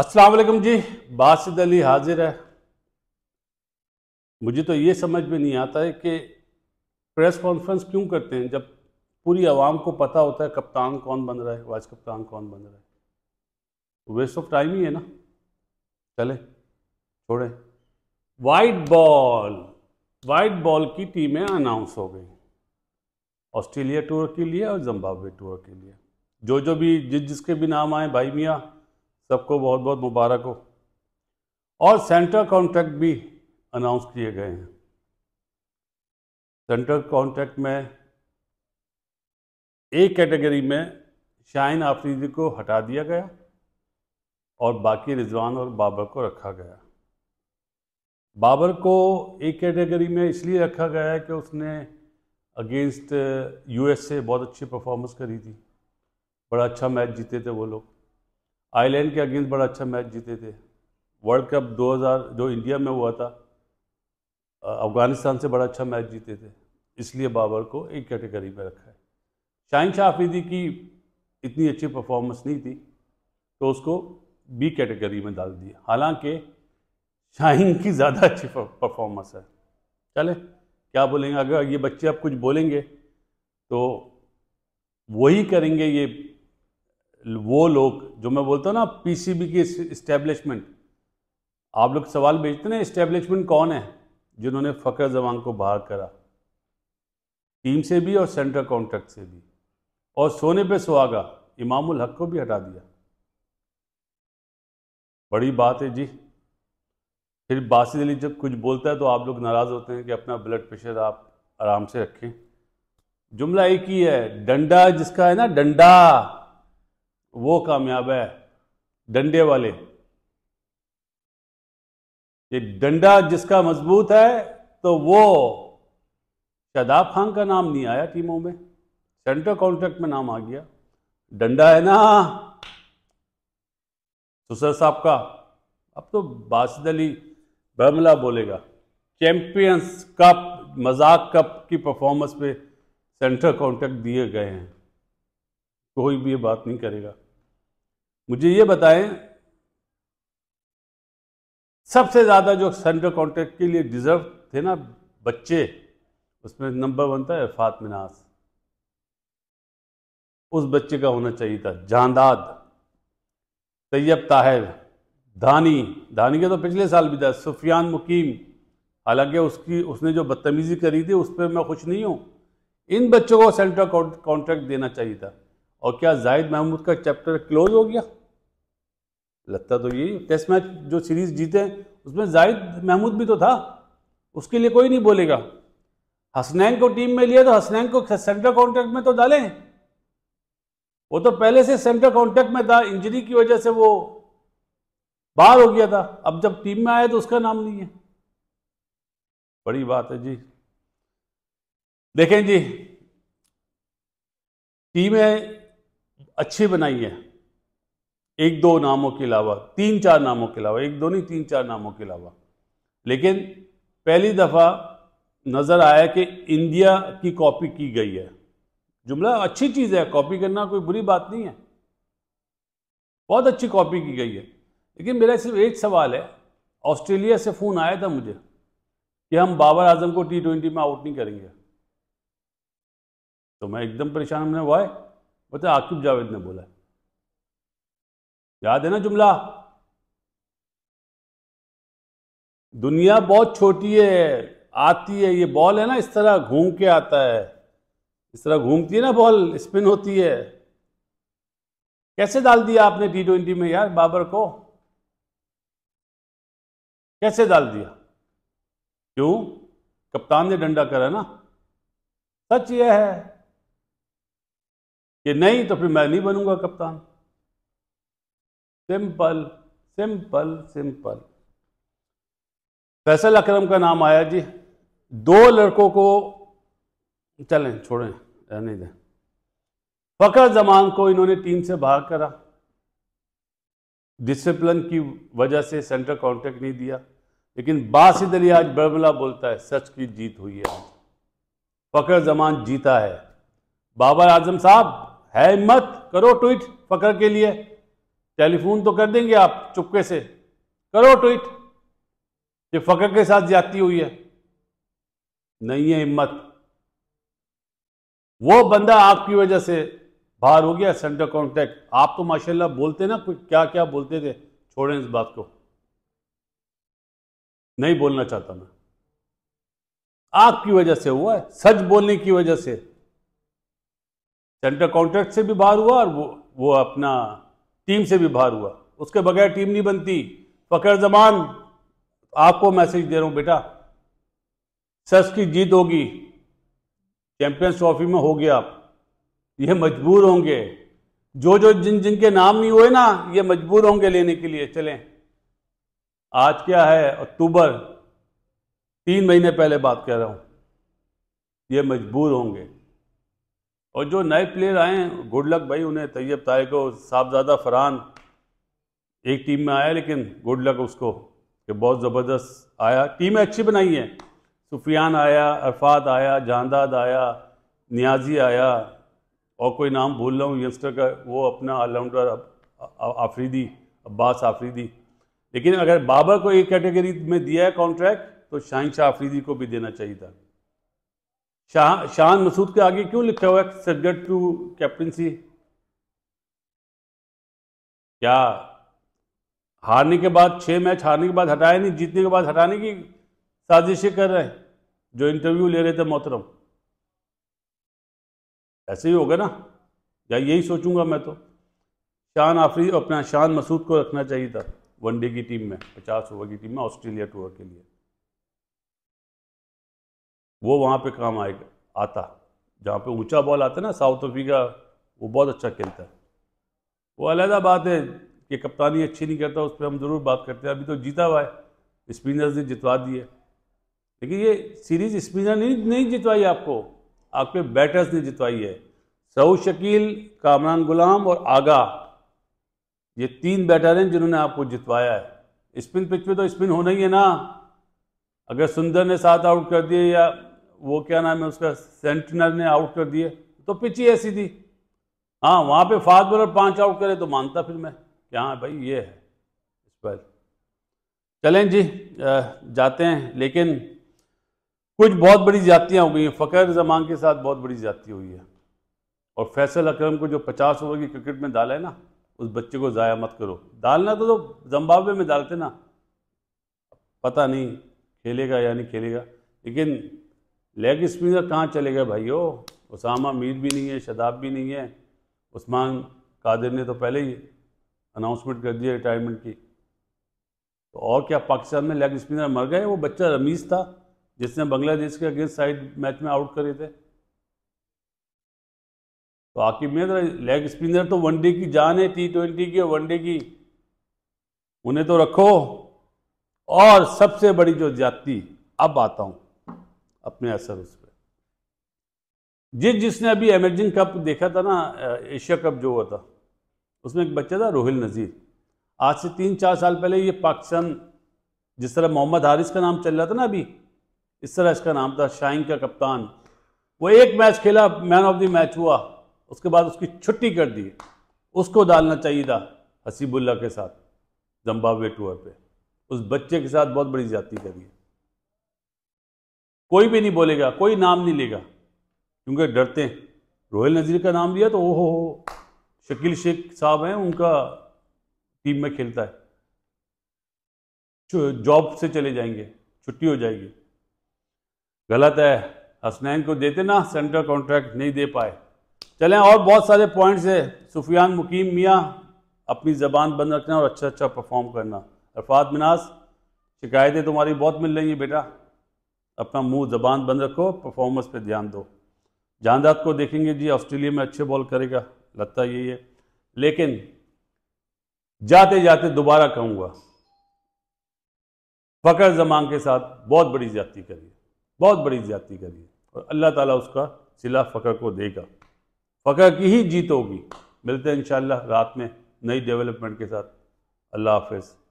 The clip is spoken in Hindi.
अस्सलाम वालेकुम जी बासिद अली हाजिर है मुझे तो ये समझ में नहीं आता है कि प्रेस कॉन्फ्रेंस क्यों करते हैं जब पूरी आवाम को पता होता है कप्तान कौन बन रहा है वाइस कप्तान कौन बन रहा है वेस्ट ऑफ टाइम ही है ना चले छोड़ें वाइट बॉल वाइट बॉल की टीमें अनाउंस हो गई ऑस्ट्रेलिया टूर के लिए और जम्बावे टूर के लिए जो जो भी जिस जिसके भी नाम आए भाई मियाँ सबको बहुत बहुत मुबारक हो और सेंटर कॉन्ट्रैक्ट भी अनाउंस किए गए हैं सेंटर कॉन्ट्रैक्ट में एक कैटेगरी में शाइन आफरीदी को हटा दिया गया और बाकी रिजवान और बाबर को रखा गया बाबर को एक कैटेगरी में इसलिए रखा गया है कि उसने अगेंस्ट यूएसए बहुत अच्छी परफॉर्मेंस करी थी बड़ा अच्छा मैच जीते थे वो लोग आयरलैंड के अगेंस्ट बड़ा अच्छा मैच जीते थे वर्ल्ड कप 2000 जो इंडिया में हुआ था अफ़गानिस्तान से बड़ा अच्छा मैच जीते थे इसलिए बाबर को एक कैटेगरी में रखा है शाहिन शाह की इतनी अच्छी परफॉर्मेंस नहीं थी तो उसको बी कैटेगरी में डाल दिया हालांकि शाहिन की ज़्यादा अच्छी परफॉर्मेंस है चले क्या बोलेंगे अगर ये बच्चे अब कुछ बोलेंगे तो वही करेंगे ये वो लोग जो मैं बोलता हूँ ना पीसीबी की इस्टेब्लिशमेंट आप लोग सवाल भेजते ना इस्टेब्लिशमेंट कौन है जिन्होंने फ़कर जवान को बाहर करा टीम से भी और सेंट्रल कॉन्ट्रैक्ट से भी और सोने पे सुहागा इमामुल हक को भी हटा दिया बड़ी बात है जी फिर बासिद अली जब कुछ बोलता है तो आप लोग नाराज़ होते हैं कि अपना ब्लड प्रेशर आप आराम से रखें जुमला एक ही है डंडा जिसका है ना डंडा वो कामयाब है डंडे वाले ये डंडा जिसका मजबूत है तो वो शादाब खान का नाम नहीं आया टीमों में सेंट्रल कॉन्ट्रैक्ट में नाम आ गया डंडा है ना सुसर साहब का अब तो बासिद अली बमला बोलेगा चैंपियंस कप मजाक कप की परफॉर्मेंस पे सेंट्रल कॉन्ट्रैक्ट दिए गए हैं कोई भी ये बात नहीं करेगा मुझे ये बताएं सबसे ज़्यादा जो सेंटर कॉन्ट्रैक्ट के लिए डिज़र्व थे ना बच्चे उसमें नंबर वन था एफात मिनास उस बच्चे का होना चाहिए था जानदाद तैयब ताहिर धानी धानी के तो पिछले साल भी था सुफियान मुकीम हालांकि उसकी उसने जो बदतमीज़ी करी थी उस पर मैं खुश नहीं हूँ इन बच्चों को सेंटर कॉन्ट्रैक्ट देना चाहिए था और क्या जाहिद महमूद का चैप्टर क्लोज हो गया लगता तो यही टेस्ट मैच जो सीरीज जीते उसमें जाहिद महमूद भी तो था उसके लिए कोई नहीं बोलेगा हसनैन को टीम में लिया तो हसनैन को सेंटर कॉन्ट्रैक्ट में तो डालें वो तो पहले से सेंटर कॉन्ट्रैक्ट में था इंजरी की वजह से वो बाहर हो गया था अब जब टीम में आया तो उसका नाम नहीं है बड़ी बात है जी देखें जी टीमें अच्छी बनाई है एक दो नामों के अलावा तीन चार नामों के अलावा एक दो नहीं तीन चार नामों के अलावा लेकिन पहली दफ़ा नज़र आया कि इंडिया की कॉपी की गई है जुमला अच्छी चीज़ है कॉपी करना कोई बुरी बात नहीं है बहुत अच्छी कॉपी की गई है लेकिन मेरा सिर्फ एक सवाल है ऑस्ट्रेलिया से फ़ोन आया था मुझे कि हम बाबर आजम को टी ट्वेंटी में आउट नहीं करेंगे तो मैं एकदम परेशान हमने हुआ है बता आकिब जावेद ने बोला है याद है ना जुमला दुनिया बहुत छोटी है आती है ये बॉल है ना इस तरह घूम के आता है इस तरह घूमती है ना बॉल स्पिन होती है कैसे डाल दिया आपने टी ट्वेंटी में यार बाबर को कैसे डाल दिया क्यों कप्तान ने डंडा करा ना सच यह है कि नहीं तो फिर मैं नहीं बनूंगा कप्तान simple simple simple Faisal Akram का नाम आया जी दो लड़कों को चलें छोड़ें रहने दें फ़कर जमान को इन्होंने टीम से बाहर करा डिसिप्लिन की वजह से सेंटर कॉन्टेक्ट नहीं दिया लेकिन बासिद अली आज बर्मला बोलता है सच की जीत हुई है फ़कर जमान जीता है बाबर आजम साहब है हिम्मत करो ट्वीट फ़कर के लिए टेलीफोन तो कर देंगे आप चुपके से करो ट्वीट कि फकर के साथ जाती हुई है नहीं है हिम्मत वो बंदा आपकी वजह से बाहर हो गया सेंटर कॉन्टैक्ट आप तो माशाल्लाह बोलते ना कुछ क्या क्या बोलते थे छोड़ें इस बात को नहीं बोलना चाहता मैं आपकी वजह से हुआ है सच बोलने की वजह से सेंटर कॉन्ट्रैक्ट से भी बाहर हुआ और वो वो अपना टीम से भी बाहर हुआ उसके बगैर टीम नहीं बनती फ़कर जमान आपको मैसेज दे रहा हूं बेटा सस की जीत होगी चैंपियंस ट्रॉफी में हो गया आप ये मजबूर होंगे जो जो जिन जिनके नाम नहीं हुए ना ये मजबूर होंगे लेने के लिए चलें आज क्या है अक्टूबर तीन महीने पहले बात कर रहा हूं ये मजबूर होंगे और जो नए प्लेयर आए हैं गुड लक भाई उन्हें तैयब को साहबजादा फरहान एक टीम में आया लेकिन गुड लक उसको कि बहुत ज़बरदस्त आया टीमें अच्छी बनाई हैं सुफियान आया अरफात आया जानदाद आया नियाजी आया और कोई नाम भूल रहा हूँ यंगस्टर का वो अपना ऑलराउंडर आफरीदी अब्बास आफरीदी लेकिन अगर बाबर को एक कैटेगरी में दिया है कॉन्ट्रैक्ट तो शाहिशाह आफरीदी को भी देना चाहिए था शाह शान मसूद के आगे क्यों लिखा हुआ है सरगट टू कैप्टनसी क्या हारने के बाद छः मैच हारने के बाद हटाया नहीं जीतने के बाद हटाने की साजिशें कर रहे हैं जो इंटरव्यू ले रहे थे मोहतरम ऐसे ही होगा ना या यही सोचूंगा मैं तो शान आफरी अपना शान मसूद को रखना चाहिए था वनडे की टीम में पचास ओवर की टीम में ऑस्ट्रेलिया टूर के लिए वो वहाँ पे काम आएगा आता जहाँ पे ऊंचा बॉल आता है ना साउथ अफ्रीका वो बहुत अच्छा खेलता है वो अलहदा बात है कि कप्तानी अच्छी नहीं करता उस पर हम ज़रूर बात करते हैं अभी तो जीता हुआ है स्पिनर्स ने जितवा दिए लेकिन ये सीरीज़ स्पिनर नहीं नहीं जितवाई आपको आपके बैटर्स ने जितवाई है सऊद शकील कामरान गुलाम और आगा ये तीन बैटर हैं जिन्होंने आपको जितवाया है स्पिन पिच पे तो स्पिन होना ही है ना अगर सुंदर ने सात आउट कर दिए या वो क्या नाम है उसका सेंटिनल ने आउट कर दिए तो पिच ही ऐसी थी हाँ वहाँ पे फास्ट बॉलर पांच आउट करे तो मानता फिर मैं कि हाँ भाई ये है स्पेल चलें जी जाते हैं लेकिन कुछ बहुत बड़ी जातियाँ हो गई हैं फ़कर जमान के साथ बहुत बड़ी ज्यादती हुई है और फैसल अक्रम को जो पचास ओवर की क्रिकेट में डाला है ना उस बच्चे को ज़ाया मत करो डालना तो, तो जम्बावे में डालते ना पता नहीं खेलेगा या नहीं खेलेगा लेकिन लेग स्पिनर कहाँ चले गए भाइयों उसामा मीर भी नहीं है शदाब भी नहीं है उस्मान कादिर ने तो पहले ही अनाउंसमेंट कर दिया रिटायरमेंट की तो और क्या पाकिस्तान में लेग स्पिनर मर गए वो बच्चा रमीज़ था जिसने बांग्लादेश के अगेंस्ट साइड मैच में आउट करे थे तो आकिब मेहरा लेग स्पिनर तो वनडे तो की जान है टी ट्वेंटी की और वनडे की उन्हें तो रखो और सबसे बड़ी जो जाति अब आता हूँ अपने असर उस पर जिस जिसने अभी एमर्जिंग कप देखा था ना एशिया कप जो हुआ था उसमें एक बच्चा था रोहिल नज़ीर आज से तीन चार साल पहले ये पाकिस्तान जिस तरह मोहम्मद हारिस का नाम चल रहा था ना अभी इस तरह इसका नाम था शाइन का कप्तान वो एक मैच खेला मैन ऑफ द मैच हुआ उसके बाद उसकी छुट्टी कर दी उसको डालना चाहिए था हसीबुल्ला के साथ जम्बावे टूर पे उस बच्चे के साथ बहुत बड़ी ज्यादा करी है कोई भी नहीं बोलेगा कोई नाम नहीं लेगा क्योंकि डरते हैं रोयल नज़ीर का नाम लिया तो ओ हो शकील शेख साहब हैं उनका टीम में खेलता है जॉब से चले जाएंगे छुट्टी हो जाएगी गलत है हसनैन को देते ना सेंट्रल कॉन्ट्रैक्ट नहीं दे पाए चलें और बहुत सारे पॉइंट्स है सुफियान मुकीम मियाँ अपनी ज़बान बंद रखना और अच्छा अच्छा परफॉर्म करना अरफात मिनास शिकायतें तुम्हारी बहुत मिल रही हैं बेटा अपना मुंह जबान बंद रखो परफॉर्मेंस पे ध्यान दो जानदात को देखेंगे जी ऑस्ट्रेलिया में अच्छे बॉल करेगा लगता यही है लेकिन जाते जाते दोबारा कहूँगा फ़कर जमान के साथ बहुत बड़ी ज्यादा करी बहुत बड़ी ज्यादा करी और अल्लाह ताला उसका सिला फ़कर को देगा फ़कर की ही जीत होगी मिलते हैं इन रात में नई डेवलपमेंट के साथ अल्लाह हाफिज़